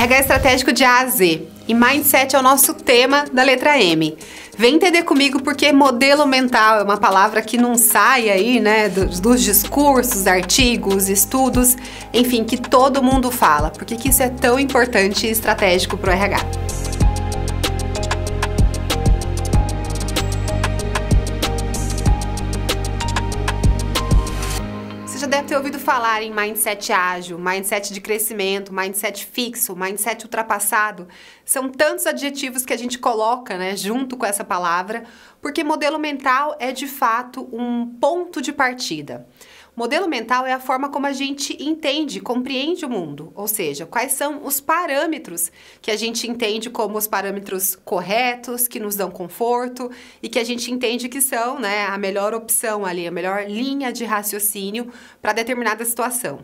RH Estratégico de A a Z. E mindset é o nosso tema da letra M. Vem entender comigo porque modelo mental é uma palavra que não sai aí, né, dos, dos, discursos, artigos, estudos, enfim, que todo mundo fala. Por que isso é tão importante e estratégico para o RH? falar em mindset ágil, mindset de crescimento, mindset fixo, mindset ultrapassado, são tantos adjetivos que a gente coloca né, junto com essa palavra, porque modelo mental é de fato um ponto de partida. Modelo mental é a forma como a gente entende, compreende o mundo, ou seja, quais são os parâmetros que a gente entende como os parâmetros corretos, que nos dão conforto e que a gente entende que são né, a melhor opção ali, a melhor linha de raciocínio para determinada situação.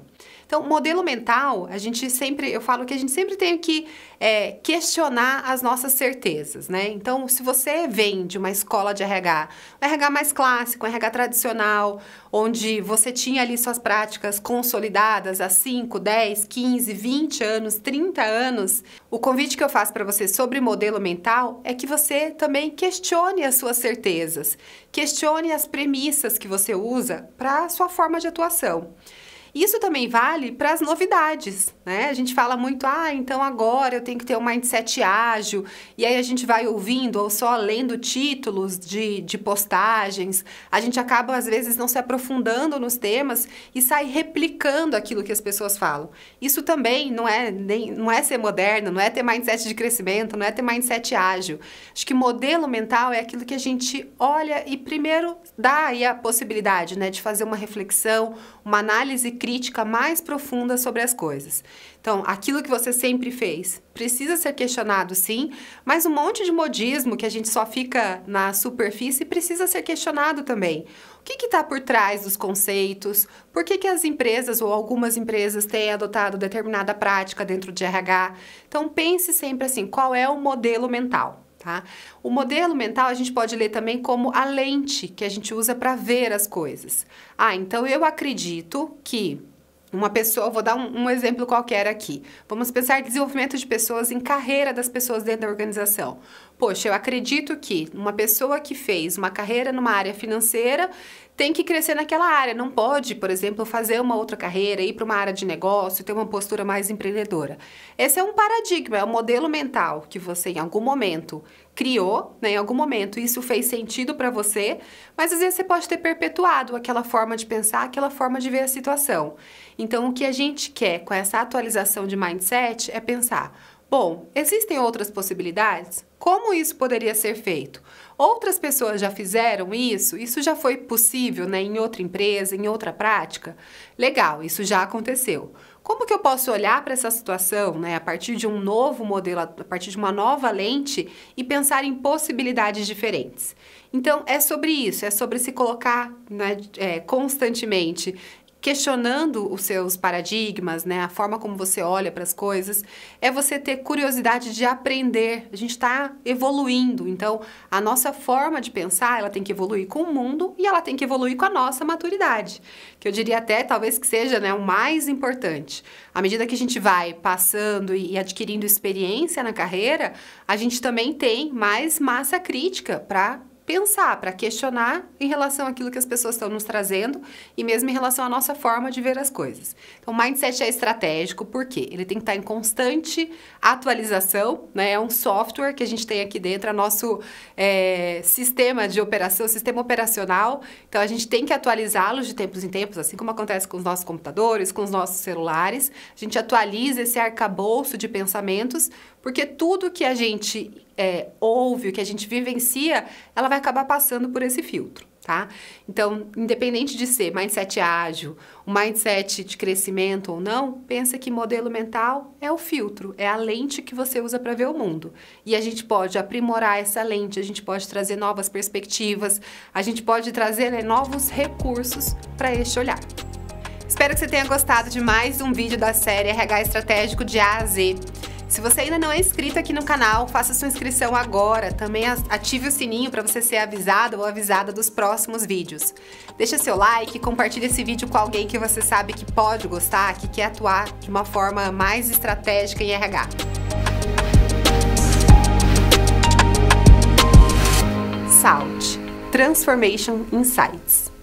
Então, modelo mental, a gente sempre, eu falo que a gente sempre tem que é, questionar as nossas certezas, né? Então, se você vem de uma escola de RH, um RH mais clássico, um RH tradicional, onde você tinha ali suas práticas consolidadas há 5, 10, 15, 20 anos, 30 anos, o convite que eu faço para você sobre modelo mental é que você também questione as suas certezas, questione as premissas que você usa para a sua forma de atuação. Isso também vale para as novidades, né? A gente fala muito, ah, então agora eu tenho que ter um mindset ágil, e aí a gente vai ouvindo ou só lendo títulos de, de postagens, a gente acaba às vezes não se aprofundando nos temas e sai replicando aquilo que as pessoas falam. Isso também não é, nem, não é ser moderno, não é ter mindset de crescimento, não é ter mindset ágil. Acho que modelo mental é aquilo que a gente olha e primeiro dá aí a possibilidade, né, de fazer uma reflexão, uma análise crítica crítica mais profunda sobre as coisas. Então, aquilo que você sempre fez precisa ser questionado, sim, mas um monte de modismo que a gente só fica na superfície precisa ser questionado também. O que está por trás dos conceitos? Por que, que as empresas ou algumas empresas têm adotado determinada prática dentro de RH? Então, pense sempre assim: qual é o modelo mental? Tá? O modelo mental a gente pode ler também como a lente que a gente usa para ver as coisas. Ah, então eu acredito que uma pessoa, vou dar um, um, exemplo qualquer aqui. Vamos pensar desenvolvimento de pessoas em carreira das pessoas dentro da organização poxa, eu acredito que uma pessoa que fez uma carreira numa área financeira tem que crescer naquela área, não pode, por exemplo, fazer uma outra carreira, ir para uma área de negócio, ter uma postura mais empreendedora. Esse é um paradigma, é um modelo mental que você em algum momento criou, né? em algum momento isso fez sentido para você, mas às vezes você pode ter perpetuado aquela forma de pensar, aquela forma de ver a situação. Então, o que a gente quer com essa atualização de mindset é pensar Bom, existem outras possibilidades? Como isso poderia ser feito? Outras pessoas já fizeram isso? Isso já foi possível né, em outra empresa, em outra prática? Legal, isso já aconteceu. Como que eu posso olhar para essa situação né, a partir de um novo modelo, a partir de uma nova lente e pensar em possibilidades diferentes? Então, é sobre isso, é sobre se colocar né, é, constantemente questionando os seus paradigmas, né, a forma como você olha para as coisas, é você ter curiosidade de aprender. A gente está evoluindo, então a nossa forma de pensar ela tem que evoluir com o mundo e ela tem que evoluir com a nossa maturidade, que eu diria até talvez que seja né, o mais importante. À medida que a gente vai passando e adquirindo experiência na carreira, a gente também tem mais massa crítica para pensar, para questionar em relação àquilo que as pessoas estão nos trazendo e mesmo em relação à nossa forma de ver as coisas. Então, o mindset é estratégico porque ele tem que estar tá em constante atualização, né? É um software que a gente tem aqui dentro, é nosso é, sistema de operação, sistema operacional. Então, a gente tem que atualizá-los de tempos em tempos, assim como acontece com os nossos computadores, com os nossos celulares. A gente atualiza esse arcabouço de pensamentos, porque tudo que a gente é, ouve, o que a gente vivencia, ela vai acabar passando por esse filtro. Tá? Então, independente de ser mindset ágil, o mindset de crescimento ou não, pensa que modelo mental é o filtro, é a lente que você usa para ver o mundo. E a gente pode aprimorar essa lente, a gente pode trazer novas perspectivas, a gente pode trazer né, novos recursos para este olhar. Espero que você tenha gostado de mais um vídeo da série RH Estratégico de A a Z. Se você ainda não é inscrito aqui no canal, faça sua inscrição agora. Também ative o sininho para você ser avisado ou avisada dos próximos vídeos. Deixa seu like, compartilhe esse vídeo com alguém que você sabe que pode gostar, que quer atuar de uma forma mais estratégica em RH. SALT Transformation Insights